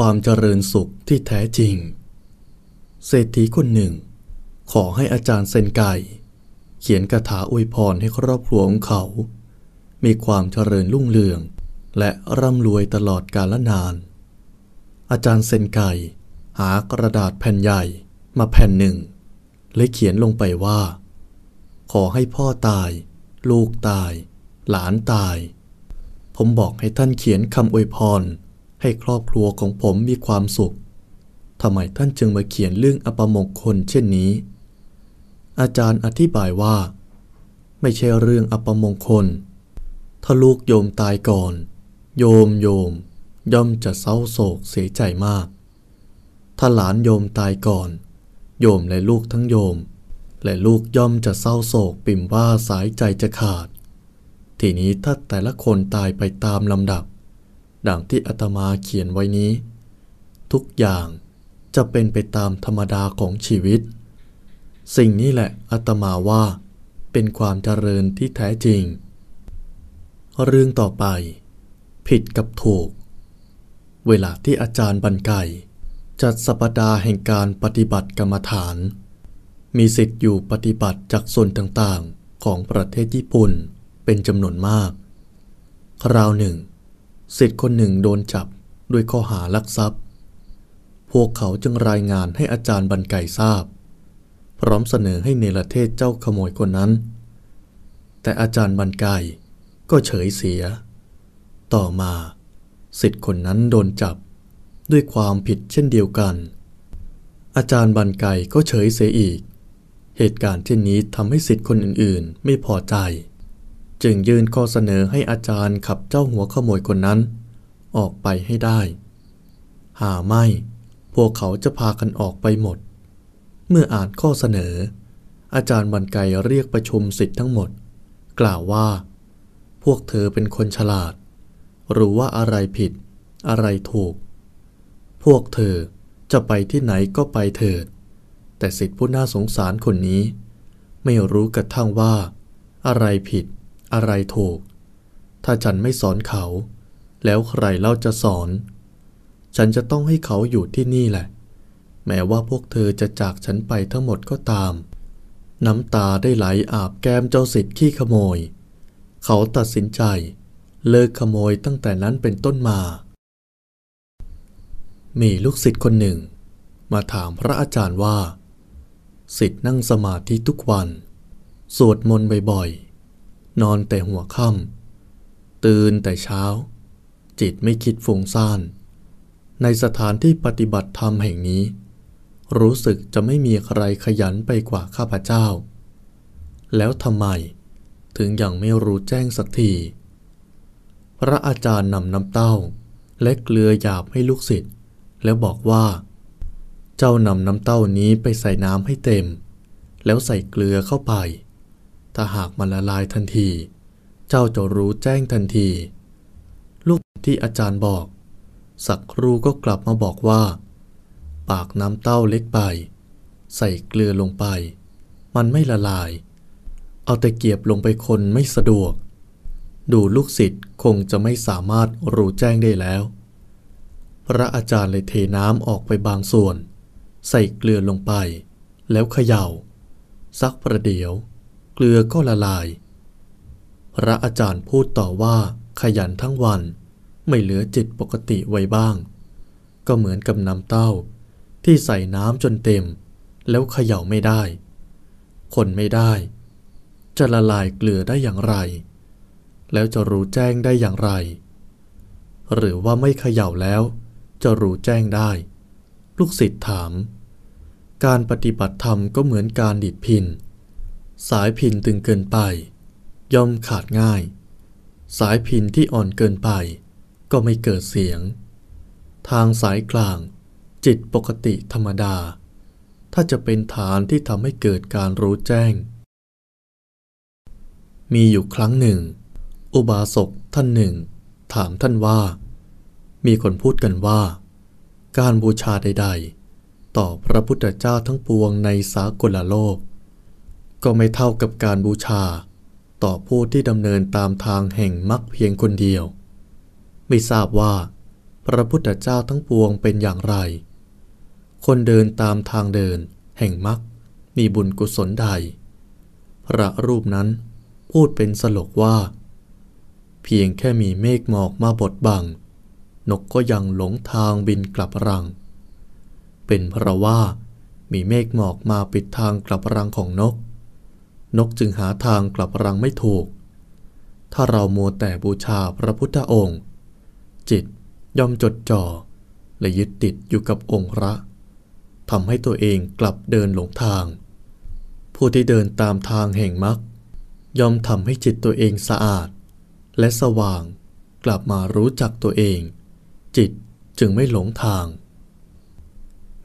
ความเจริญสุขที่แท้จริง เศรษฐีคนหนึ่ง ขอให้อาจารย์เซนไก่เขียนคาถาอวยพรให้ครอบครัวของเขา มีความเจริญรุ่งเรือง และร่ำรวยตลอดกาลนาน อาจารย์เซนไก่หากระดาษแผ่นใหญ่มาแผ่นหนึ่ง และเขียนลงไปว่า ขอให้พ่อตาย ลูกตาย หลานตาย ผมบอกให้ท่านเขียนคำอวยพรให้ครอบครัวของผมมีความสุข ทำไมท่านจึงมาเขียนเรื่องอปมงคลเช่นนี้ อาจารย์อธิบายว่า ไม่ใช่เรื่องอปมงคล ถ้าลูกโยมตายก่อน โยมโยม ย่อมจะเศร้าโศกเสียใจมาก ถ้าหลานโยมตายก่อน โยมและลูกทั้งโยม และลูกย่อมจะเศร้าโศกปิ่มว่าสายใจจะขาด ทีนี้ถ้าแต่ละคนตายไปตามลำดับดังที่อาตมาเขียนไว้นี้ ทุกอย่างจะเป็นไปตามธรรมดาของชีวิต สิ่งนี้แหละอาตมาว่าเป็นความเจริญที่แท้จริง เรื่องต่อไป ผิดกับถูก เวลาที่อาจารย์บรรไกจัดสัปดาห์แห่งการปฏิบัติกรรมฐาน มีสิทธิ์อยู่ปฏิบัติจากส่วนต่างๆของประเทศญี่ปุ่นเป็นจำนวนมาก คราวหนึ่งสิทธิ์คนหนึ่งโดนจับด้วยข้อหาลักทรัพย์ พวกเขาจึงรายงานให้อาจารย์บรรไกทราบ พร้อมเสนอให้เนรเทศเจ้าขโมยคนนั้น แต่อาจารย์บรรไกก็เฉยเสีย ต่อมา สิทธิ์คนนั้นโดนจับด้วยความผิดเช่นเดียวกัน อาจารย์บรรไกก็เฉยเสียอีก เหตุการณ์เช่นนี้ทำให้สิทธิ์คนอื่นๆไม่พอใจจึงยื่นข้อเสนอให้อาจารย์ขับเจ้าหัวขโมยคนนั้น ออกไปให้ได้ หาไม่ พวกเขาจะพากันออกไปหมด เมื่ออ่านข้อเสนอ อาจารย์วันไกเรียกประชุมสิทธิ์ทั้งหมด กล่าวว่า พวกเธอเป็นคนฉลาด รู้ว่าอะไรผิด อะไรถูก พวกเธอจะไปที่ไหนก็ไปเถิด แต่สิทธิผู้น่าสงสารคนนี้ ไม่รู้กระทั่งว่า อะไรผิดอะไรถูก ถ้าฉันไม่สอนเขา แล้วใครเล่าจะสอน ฉันจะต้องให้เขาอยู่ที่นี่แหละ แม้ว่าพวกเธอจะจากฉันไปทั้งหมดก็ตาม น้ำตาได้ไหลอาบแก้มเจ้าสิทธิ์ขี้ขโมย เขาตัดสินใจ เลิกขโมยตั้งแต่นั้นเป็นต้นมา มีลูกศิษย์คนหนึ่ง มาถามพระอาจารย์ว่า สิทธิ์นั่งสมาธิทุกวัน สวดมนต์บ่อยๆนอนแต่หัวค่ำตื่นแต่เช้า จิตไม่คิดฟุ้งซ่านในสถานที่ปฏิบัติธรรมแห่งนี้ รู้สึกจะไม่มีใครขยันไปกว่าข้าพเจ้า แล้วทำไม ถึงยังไม่รู้แจ้งสักที พระอาจารย์นำน้ำเต้าและเกลือหยาบให้ลูกศิษย์ แล้วบอกว่า เจ้านำน้ำเต้านี้ไปใส่น้ำให้เต็ม แล้วใส่เกลือเข้าไปถ้าหากมันละลายทันที เจ้าจะรู้แจ้งทันที ลูกที่อาจารย์บอก สักครูก็กลับมาบอกว่า ปากน้ำเต้าเล็กไป ใส่เกลือลงไป มันไม่ละลาย เอาแต่เกียบลงไปคนไม่สะดวก ดูลูกศิษย์คงจะไม่สามารถรู้แจ้งได้แล้ว พระอาจารย์เลยเทน้ำออกไปบางส่วน ใส่เกลือลงไป แล้วเขยา่าสักประเดี๋ยวเกลือก็ละลาย พระอาจารย์พูดต่อว่าขยันทั้งวันไม่เหลือจิตปกติไว้บ้าง ก็เหมือนกับน้ำเต้า ที่ใส่น้ำจนเต็ม แล้วเขย่าไม่ได้ คนไม่ได้ จะละลายเกลือได้อย่างไร แล้วจะรู้แจ้งได้อย่างไร หรือว่าไม่เขย่าแล้ว จะรู้แจ้งได้ ลูกศิษย์ถาม การปฏิบัติธรรมก็เหมือนการดิดพินสายพินตึงเกินไป ย่อมขาดง่าย สายพินที่อ่อนเกินไป ก็ไม่เกิดเสียง ทางสายกลาง จิตปกติธรรมดา ถ้าจะเป็นฐานที่ทำให้เกิดการรู้แจ้ง มีอยู่ครั้งหนึ่ง อุบาสกท่านหนึ่ง ถามท่านว่า มีคนพูดกันว่า การบูชาใดๆ ต่อพระพุทธเจ้าทั้งปวงในสากลโลกก็ไม่เท่ากับการบูชา ต่อผู้ที่ดำเนินตามทางแห่งมรรคเพียงคนเดียว ไม่ทราบว่า พระพุทธเจ้าทั้งปวงเป็นอย่างไร คนเดินตามทางเดินแห่งมรรคมีบุญกุศลใด พระรูปนั้นพูดเป็นสลกว่า เพียงแค่มีเมฆหมอกมาบดบัง นกก็ยังหลงทางบินกลับรัง เป็นเพราะว่ามีเมฆหมอกมาปิดทางกลับรังของนกนกจึงหาทางกลับรังไม่ถูก ถ้าเรามัวแต่บูชาพระพุทธองค์ จิตย่อมจดจ่อและยึดติดอยู่กับองค์พระทำให้ตัวเองกลับเดินหลงทาง ผู้ที่เดินตามทางแห่งมรรคย่อมทำให้จิตตัวเองสะอาด และสว่าง กลับมารู้จักตัวเอง จิตจึงไม่หลงทาง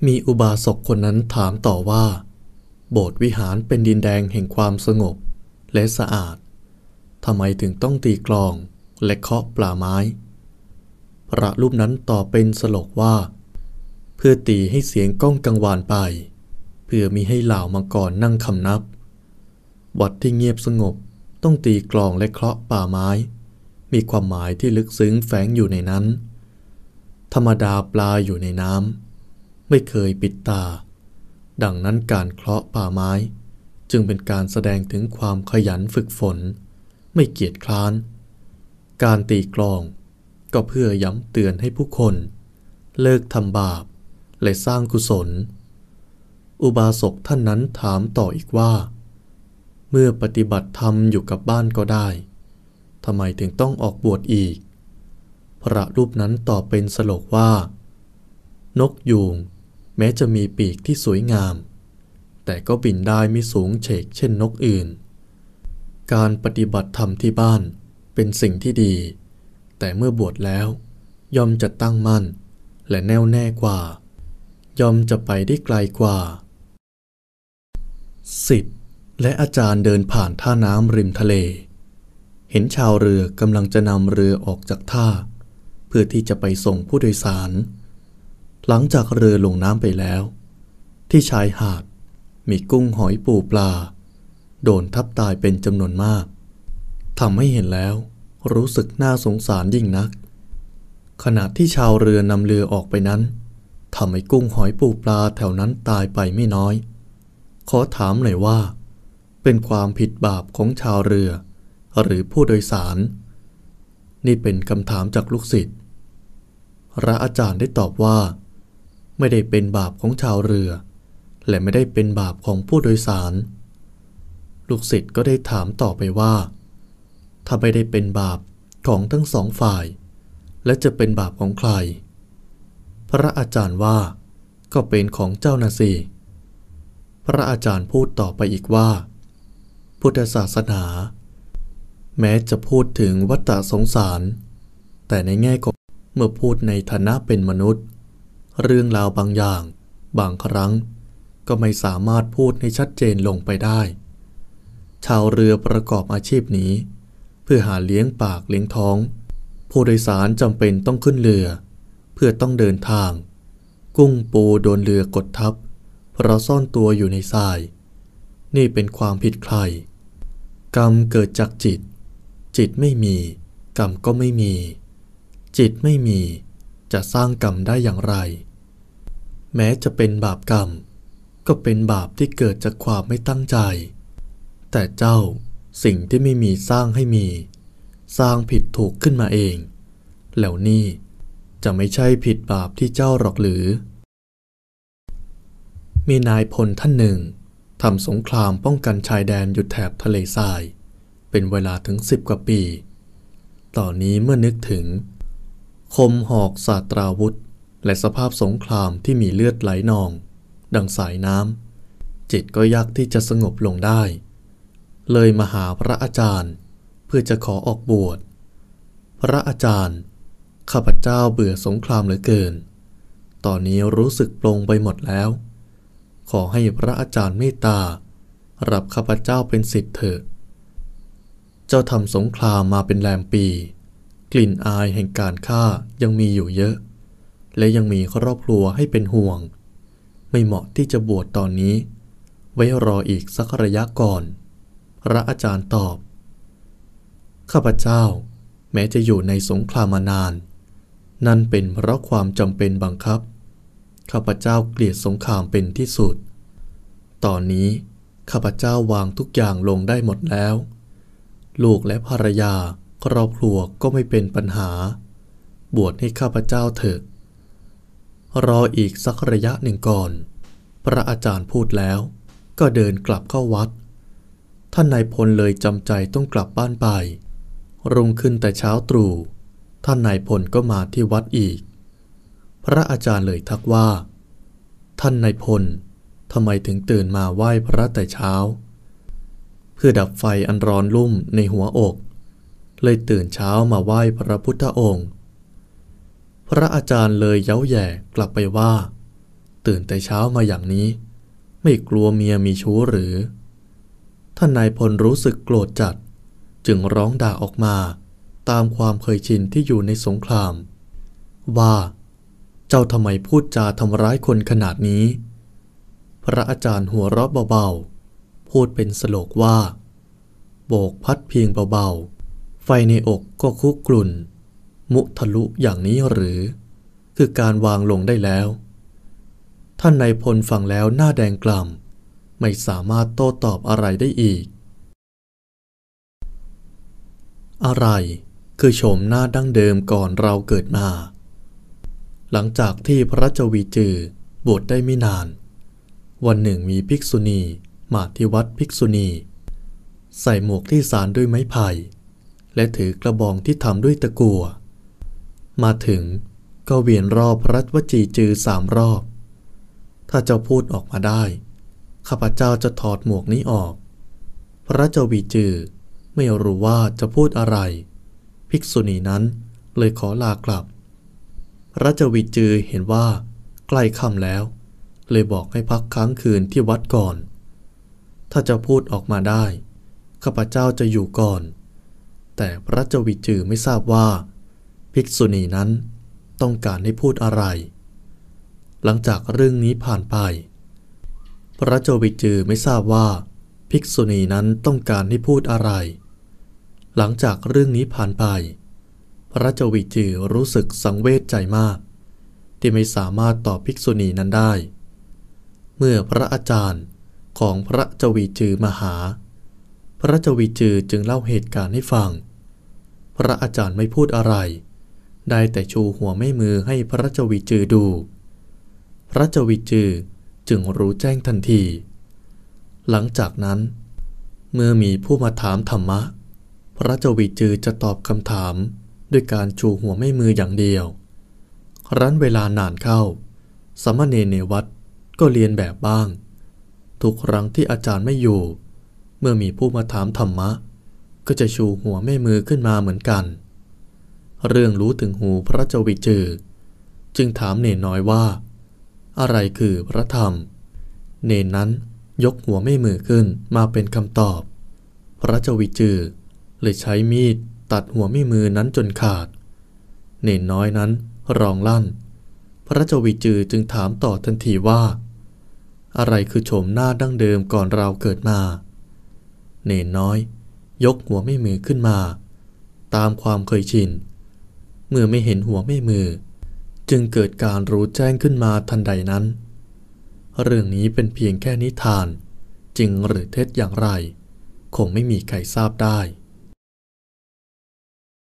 มีอุบาสกคนนั้นถามต่อว่าโบสถ์วิหารเป็นดินแดงแห่งความสงบและสะอาด ทำไมถึงต้องตีกลองและเคาะปลาไม้ พระรูปนั้นตอบเป็นสลกว่า เพื่อตีให้เสียงก้องกังวานไป เพื่อมีให้เหล่ามังกรนั่งคำนับ วัดที่เงียบสงบต้องตีกลองและเคาะป่าไม้ มีความหมายที่ลึกซึ้งแฝงอยู่ในนั้น ธรรมดาปลาอยู่ในน้ำไม่เคยปิดตาดังนั้นการเคราะห์ป่าไม้ จึงเป็นการแสดงถึงความขยันฝึกฝน ไม่เกียจคร้าน การตีกลอง ก็เพื่อย้ำเตือนให้ผู้คน เลิกทำบาปและสร้างกุศล อุบาสกท่านนั้นถามต่ออีกว่า เมื่อปฏิบัติธรรมอยู่กับบ้านก็ได้ทำไมถึงต้องออกบวชอีก พระรูปนั้นตอบเป็นสโลกว่า นกยูงแม้จะมีปีกที่สวยงาม แต่ก็บินได้ไม่สูงเฉกเช่นนกอื่น การปฏิบัติธรรมที่บ้านเป็นสิ่งที่ดี แต่เมื่อบวชแล้วยอมจะตั้งมั่น และแน่วแน่กว่า ยอมจะไปได้ไกลกว่า 10. และอาจารย์เดินผ่านท่าน้ำริมทะเล เห็นชาวเรือกำลังจะนำเรือออกจากท่า เพื่อที่จะไปส่งผู้โดยสารหลังจากเรือลงน้ำไปแล้ว ที่ชายหาดมีกุ้งหอยปูปลา โดนทับตายเป็นจำนวนมากทำให้เห็นแล้ว รู้สึกน่าสงสารยิ่งนักขณะที่ชาวเรือนำเรือออกไปนั้นทำให้กุ้งหอยปูปลาแถวนั้นตายไปไม่น้อย ขอถามหน่อยว่า เป็นความผิดบาปของชาวเรือ หรือผู้โดยสาร นี่เป็นคำถามจากลูกศิษย์พระอาจารย์ได้ตอบว่าไม่ได้เป็นบาปของชาวเรือ และไม่ได้เป็นบาปของผู้โดยสาร ลูกศิษย์ก็ได้ถามต่อไปว่า ถ้าไม่ได้เป็นบาปของทั้งสองฝ่าย และจะเป็นบาปของใคร พระอาจารย์ว่าก็เป็นของเจ้านาซีพระอาจารย์พูดต่อไปอีกว่า พุทธศาสนา แม้จะพูดถึงวัฏสงสาร แต่ในแง่ของเมื่อพูดในฐานะเป็นมนุษย์เรื่องราวบางอย่างบางครั้งก็ไม่สามารถพูดให้ชัดเจนลงไปได้ ชาวเรือประกอบอาชีพนี้ เพื่อหาเลี้ยงปากเลี้ยงท้อง ผู้โดยสารจำเป็นต้องขึ้นเรือ เพื่อต้องเดินทาง กุ้งปูโดนเรือกดทับเพราะซ่อนตัวอยู่ในทราย นี่เป็นความผิดใคร กรรมเกิดจากจิต จิตไม่มี กรรมก็ไม่มี จิตไม่มี จะสร้างกรรมได้อย่างไรแม้จะเป็นบาปกรรมก็เป็นบาปที่เกิดจากความไม่ตั้งใจ แต่เจ้าสิ่งที่ไม่มีสร้างให้มี สร้างผิดถูกขึ้นมาเอง แล้วนี่จะไม่ใช่ผิดบาปที่เจ้าหรอกหรือ มีนายพลท่านหนึ่งทำสงครามป้องกันชายแดนอยู่แถบทะเลทราย เป็นเวลาถึงสิบกว่าปีต่อนนี้เมื่อนึกถึง คมหอกศาสตราวุธและสภาพสงครามที่มีเลือดไหลนอง ดังสายน้ำจิตก็ยากที่จะสงบลงได้ เลยมาหาพระอาจารย์เพื่อจะขอออกบวช พระอาจารย์ข้าพเจ้าเบื่อสงครามเหลือเกิน ตอนนี้รู้สึกปลงไปหมดแล้ว ขอให้พระอาจารย์เมตตา รับข้าพเจ้าเป็นสิทธิ์เถิดเจ้าทำสงครามมาเป็นแรมปี กลิ่นอายแห่งการฆ่ายังมีอยู่เยอะและยังมีครอบครัวให้เป็นห่วง ไม่เหมาะที่จะบวชตอนนี้ ไว้รออีกสักระยะก่อน พระอาจารย์ตอบ ข้าพเจ้าแม้จะอยู่ในสงครามานาน นั่นเป็นเพราะความจำเป็นบังคับ ข้าพเจ้าเกลียดสงครามเป็นที่สุด ตอนนี้ ข้าพเจ้าวางทุกอย่างลงได้หมดแล้ว ลูกและภรรยาครอบครัวก็ไม่เป็นปัญหา บวชให้ข้าพเจ้าเถิดรออีกสักระยะหนึ่งก่อน พระอาจารย์พูดแล้ว ก็เดินกลับเข้าวัด ท่านนายพลเลยจำใจต้องกลับบ้านไป รุ่งขึ้นแต่เช้าตรู่ ท่านนายพลก็มาที่วัดอีก พระอาจารย์เลยทักว่า ท่านนายพลทำไมถึงตื่นมาไหว้พระแต่เช้า เพื่อดับไฟอันร้อนลุ่มในหัวอก เลยตื่นเช้ามาไหว้พระพุทธองค์พระอาจารย์เลยเย้าแย่กลับไปว่า ตื่นแต่เช้ามาอย่างนี้ ไม่กลัวเมียมีชู้หรือ ท่านนายพลรู้สึกโกรธจัด จึงร้องด่าออกมาตามความเคยชินที่อยู่ในสงคราม ว่า เจ้าทำไมพูดจาทำร้ายคนขนาดนี้ พระอาจารย์หัวเราะเบา ๆ พูดเป็นสโลกว่า โบกพัดเพียงเบา ๆ ไฟในอกก็คุกกลุ่นมุทะลุอย่างนี้หรือ คือการวางลงได้แล้ว ท่านนายพลฟังแล้วหน้าแดงกล่ำไม่สามารถโต้ตอบอะไรได้อีก อะไรคือโฉมหน้าดั้งเดิมก่อนเราเกิดมา หลังจากที่พระเจวีจือบวชได้ไม่นาน วันหนึ่งมีภิกษุณีมาที่วัดภิกษุณี ใส่หมวกที่สารด้วยไม้ไผ่ และถือกระบองที่ทำด้วยตะกัว่วมาถึงก็เวียนรอบพระวจีจือสามรอบ ถ้าเจ้าพูดออกมาได้ข้าพเจ้าจะถอดหมวกนี้ออก พระเจ้าวีจือไม่รู้ว่าจะพูดอะไร ภิกษุณีนั้นเลยขอลากลับ พระเจ้าวีจือเห็นว่า ใกล้ค่ำแล้ว เลยบอกให้พักค้างคืนที่วัดก่อน ถ้าจะพูดออกมาได้ข้าพเจ้าจะอยู่ก่อน แต่พระเจ้าวีจือไม่ทราบว่าภิกษุณีนั้นต้องการให้พูดอะไร หลังจากเรื่องนี้ผ่านไป พระโจวิจือไม่ทราบว่า ภิกษุณีนั้นต้องการให้พูดอะไร หลังจากเรื่องนี้ผ่านไป พระโจวิจือรู้สึกสังเวชใจมาก ที่ไม่สามารถตอบภิกษุณีนั้นได้ เมื่อพระอาจารย์ของพระจวีจือมาหา พระจวีจือจึงเล่าเหตุการณ์ให้ฟัง พระอาจารย์ไม่พูดอะไรได้แต่ชูหัวไม่มือให้พระจวีจือดู พระจวีจือจึงรู้แจ้งทันที หลังจากนั้น เมื่อมีผู้มาถามธรรมะ พระจวีจือจะตอบคำถามด้วยการชูหัวไม่มืออย่างเดียวรั้นเวลานานเข้าสมณเณรในวัดก็เรียนแบบบ้าง ทุกครั้งที่อาจารย์ไม่อยู่ เมื่อมีผู้มาถามธรรมะ ก็จะชูหัวไม่มือขึ้นมาเหมือนกันเรื่องรู้ถึงหูพระเจ้าวิจือจึงถามเนนน้อยว่า อะไรคือพระธรรมเนนนั้นยกหัวไม่มือขึ้นมาเป็นคำตอบ พระเจ้าวิจือเลยใช้มีดตัดหัวไม่มือนั้นจนขาดเนนน้อยนั้นร้องลั่น พระเจ้าวิจือจึงถามต่อทันทีว่า อะไรคือโฉมหน้าดั้งเดิมก่อนเราเกิดมาเนนน้อย ยกหัวไม่มือขึ้นมา ตามความเคยชินเมื่อไม่เห็นหัวไม่มือ จึงเกิดการรู้แจ้งขึ้นมาทันใดนั้น เรื่องนี้เป็นเพียงแค่นิทานจริงหรือเท็จอย่างไร คงไม่มีใครทราบได้